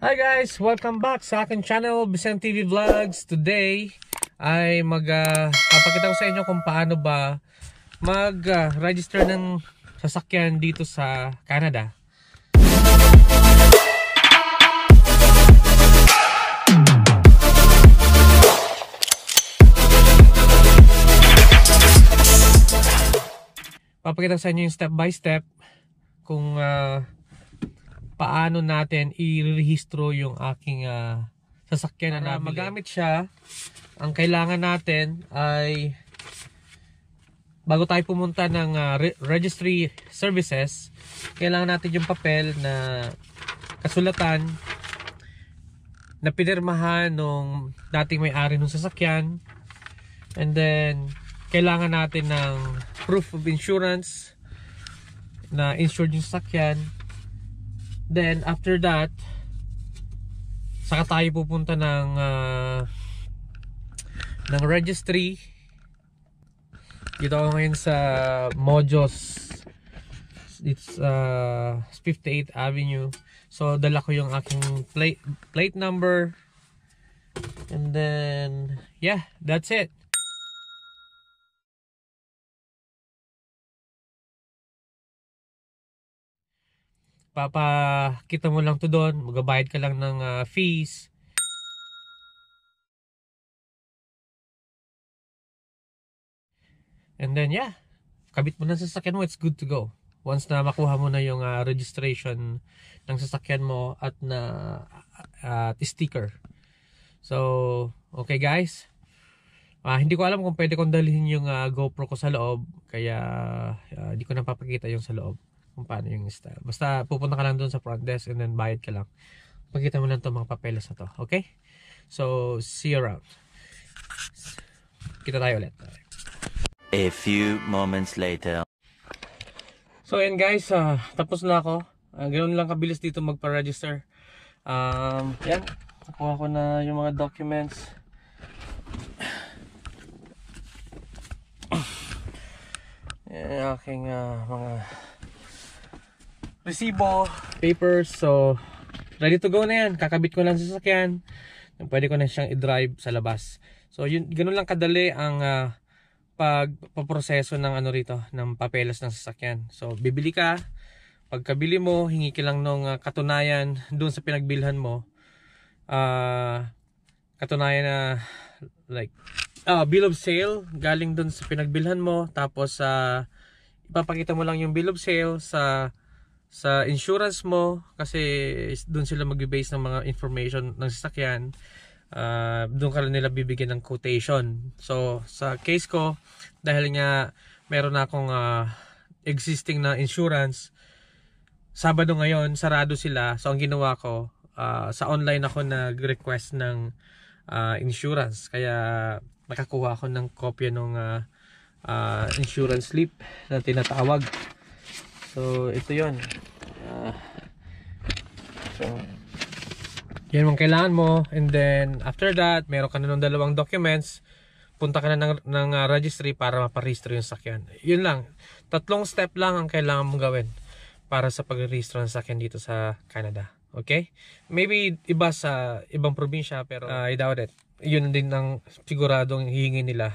Hi guys! Welcome back sa akin channel, Bisan TV Vlogs. Today ay magpapakita ah, uh, ko sa inyo kung paano ba mag-register ah, uh, ng sasakyan dito sa Canada. Papakita ko sa inyo yung step by step kung uh, paano natin irehistro yung aking uh, sasakyan na nabili. magamit siya, ang kailangan natin ay bago tayo pumunta ng uh, re- registry services, kailangan natin yung papel na kasulatan na pinirmahan nung dating may-ari ng sasakyan. And then, kailangan natin ng proof of insurance na insured yung sasakyan Then after that, saka tayo pupunta ng uh, ng registry. Dito ako ngayon sa Mojos. It's uh, 58 th Avenue. So dala ko yung aking plate plate number. And then yeah, that's it. Papakita mo lang to doon, magabayad ka lang ng uh, fees. And then yeah, kabit mo na sa sasakyan mo, it's good to go. Once na makuha mo na yung uh, registration ng sasakyan mo at na uh, sticker. So, okay guys. Uh, hindi ko alam kung pwede kong dalhin yung uh, GoPro ko sa loob. Kaya, uh, hindi ko napapakita yung sa loob kung paano yung style. Basta pupunta ka lang doon sa front desk and then bayad ka lang. Pagkita mo lang itong mga papeles na to. Okay? So, see you around. Kita tayo ulit. A few moments later. So, ayan guys. Uh, tapos na ako. Uh, ganun lang kabilis dito magpa-register. Um, yan. Nakuha ko na yung mga documents. Yan aking uh, mga resibo, papers. So, ready to go na yan. Kakabit ko lang sa sasakyan. Pwede ko na siyang i-drive sa labas. So, yun, ganun lang kadali ang uh, pagpaproseso ng ano rito, ng papeles ng sasakyan. So, bibili ka. Pagkabili mo, hingi ka lang ng uh, katunayan doon sa pinagbilhan mo. Uh, katunayan na like uh, bill of sale galing doon sa pinagbilhan mo. Tapos, uh, ipapakita mo lang yung bill of sale sa sa insurance mo kasi doon sila magbe-base ng mga information ng sasakyan uh, ah, doon ka nila bibigyan ng quotation so sa case ko dahil nga meron na akong uh, existing na insurance Sabado ngayon sarado sila so ang ginawa ko uh, sa online ako nag-request ng uh, insurance kaya nakakuha ako ng kopya ng uh, uh, insurance slip na tinatawag So, ito yon uh, ah, So, yan ang kailangan mo. And then, after that, meron ka na ng dalawang documents. Punta ka na ng, ng uh, registry para maparehistro yung sakyan. Yun lang. Tatlong step lang ang kailangan mong gawin para sa pagrehistro ng sakyan dito sa Canada. Okay? Maybe iba sa ibang probinsya pero uh, I doubt it. Yun din ang siguradong hihingi nila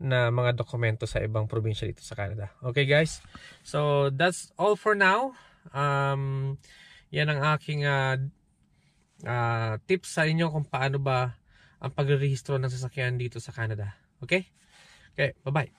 na mga dokumento sa ibang probinsya dito sa Canada. Okay guys, so that's all for now. Um, yan ang aking uh, uh, tips sa inyo kung paano ba ang pagrehistro ng sasakyan dito sa Canada. Okay? Okay, bye-bye.